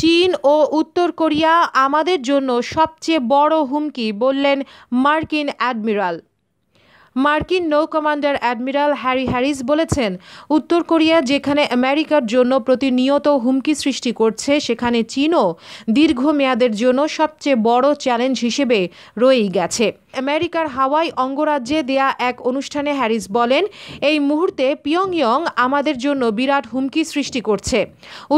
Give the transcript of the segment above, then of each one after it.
চীন ও উত্তর কোরিয়া আমাদের জন্য সবচেয়ে বড় হুমকি বললেন মার্কিন অ্যাডমিরাল মার্কিন নৌ কমান্ডার অ্যাডমিরাল হ্যারি হ্যারিস বলেছেন উত্তর কোরিয়া যেখানে আমেরিকার জন্য প্রতিনিয়ত হুমকি সৃষ্টি করছে সেখানে চীনও দীর্ঘমেয়াদের জন্য সবচেয়ে বড় চ্যালেঞ্জ হিসেবে রয়েই গেছে আমেরিকার হাওয়াই অঙ্গরাজ্যে দেয়া এক অনুষ্ঠানে হ্যারিস বলেন এই মুহূর্তে পিয়ংইয়ং আমাদের জন্য বিরাট হুমকি সৃষ্টি করছে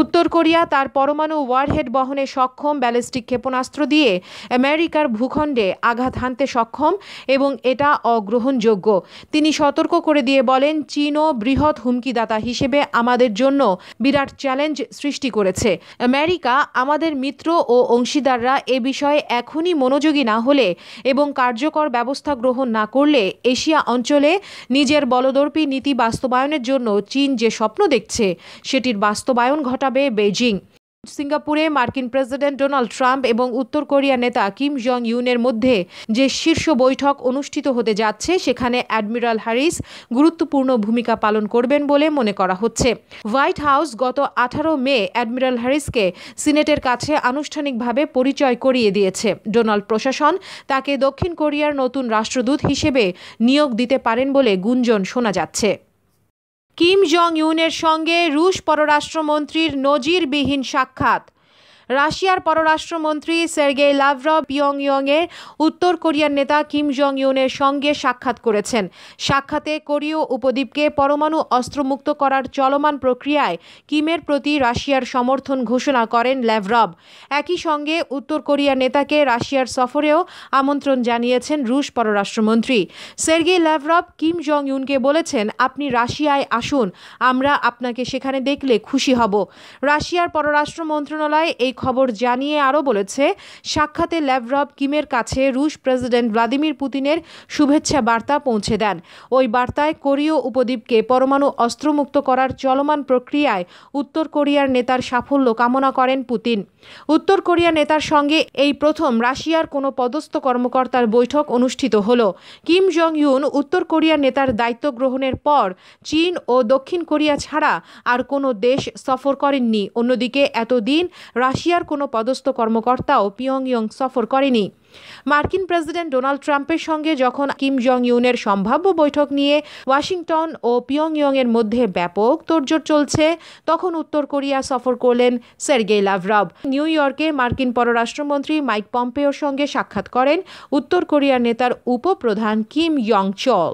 উত্তর কোরিয়া তার পরমাণু ওয়ারহেড বহনে সক্ষম ব্যালিস্টিক ক্ষেপণাস্ত্র দিয়ে আমেরিকার ভূখণ্ডে আঘাত হানতে সক্ষম এবং এটা অগ্রহণযোগ্য তিনি সতর্ক করে দিয়ে বলেন চীনও বৃহৎ হুমকিদাতা হিসেবে আমাদের জন্য বিরাট চ্যালেঞ্জ সৃষ্টি করেছে আমেরিকা আমাদের মিত্র ও অংশীদাররা এ বিষয়ে এখনই মনোযোগী না হলে এবং কার্য কার্যকর ব্যবস্থা গ্রহণ না করলে এশিয়া অঞ্চলে নিজের বলদর্পী নীতি বাস্তবায়নের জন্য চীন যে স্বপ্ন দেখছে সেটির বাস্তবায়ন ঘটাবে বেজিং সিঙ্গাপুরে মার্কিন প্রেসিডেন্ট ডোনাল্ড ট্রাম্প এবং উত্তর কোরিয়া নেতা কিম জং ইউনের মধ্যে যে শীর্ষ বৈঠক অনুষ্ঠিত হতে যাচ্ছে সেখানে অ্যাডমিরাল হ্যারিস গুরুত্বপূর্ণ ভূমিকা পালন করবেন বলে মনে করা হচ্ছে হোয়াইট হাউস গত আঠারো মে অ্যাডমিরাল হ্যারিসকে সিনেটের কাছে আনুষ্ঠানিকভাবে পরিচয় করিয়ে দিয়েছে ডোনাল্ড প্রশাসন তাকে দক্ষিণ কোরিয়ার নতুন রাষ্ট্রদূত হিসেবে নিয়োগ দিতে পারেন বলে গুঞ্জন শোনা যাচ্ছে কিম জং ইউনের সঙ্গে রুশ পররাষ্ট্রমন্ত্রীর নজিরবিহীন সাক্ষাৎ রাশিয়ার পররাষ্ট্রমন্ত্রী সের্গেই লাভরভ পিয়ংইয়ংয়ের উত্তর কোরিয়ার নেতা কিম জং ইউনের সঙ্গে সাক্ষাৎ করেছেন সাক্ষাতে কোরীয় উপদ্বীপকে পরমাণু অস্ত্রমুক্ত করার চলমান প্রক্রিয়ায় কিমের প্রতি রাশিয়ার সমর্থন ঘোষণা করেন ল্যাভরভ একই সঙ্গে উত্তর কোরিয়ার নেতাকে রাশিয়ার সফরেও আমন্ত্রণ জানিয়েছেন রুশ পররাষ্ট্রমন্ত্রী সের্গেই ল্যাভরভ কিম জং ইউনকে বলেছেন আপনি রাশিয়ায় আসুন আমরা আপনাকে সেখানে দেখলে খুশি হব রাশিয়ার পররাষ্ট্র মন্ত্রণালয় এই খবর জানিয়ে আরও বলেছে সাক্ষাতে ল্যাভরব কিমের কাছে রুশ প্রেসিডেন্ট ভ্লাদিমির পুতিনের শুভেচ্ছা বার্তা পৌঁছে দেন ওই বার্তায় কোরীয় উপদ্বীপকে পরমাণু অস্ত্রমুক্ত করার চলমান প্রক্রিয়ায় উত্তর কোরিয়ার নেতার সাফল্য কামনা করেন পুতিন উত্তর কোরিয়া নেতার সঙ্গে এই প্রথম রাশিয়ার কোনো পদস্থ কর্মকর্তার বৈঠক অনুষ্ঠিত হল কিম জং ইউন উত্তর কোরিয়া নেতার দায়িত্ব গ্রহণের পর চীন ও দক্ষিণ কোরিয়া ছাড়া আর কোনো দেশ সফর করেননি অন্যদিকে এতদিন রাশিয়া রাশিয়ার কোনো পদস্থ কর্মকর্তাও পিয়ংইয়ং সফর করেনি মার্কিন প্রেসিডেন্ট ডোনাল্ড ট্রাম্পের সঙ্গে যখন কিম জং ইউনের সম্ভাব্য বৈঠক নিয়ে ওয়াশিংটন ও পিয়ংইয়ংয়ের মধ্যে ব্যাপক তোড়জোড় চলছে তখন উত্তর কোরিয়া সফর করলেন সের্গেই লাভরব নিউ ইয়র্কে মার্কিন পররাষ্ট্রমন্ত্রী মাইক পম্পেওর সঙ্গে সাক্ষাৎ করেন উত্তর কোরিয়ার নেতার উপপ্রধান কিম ইয়ং চল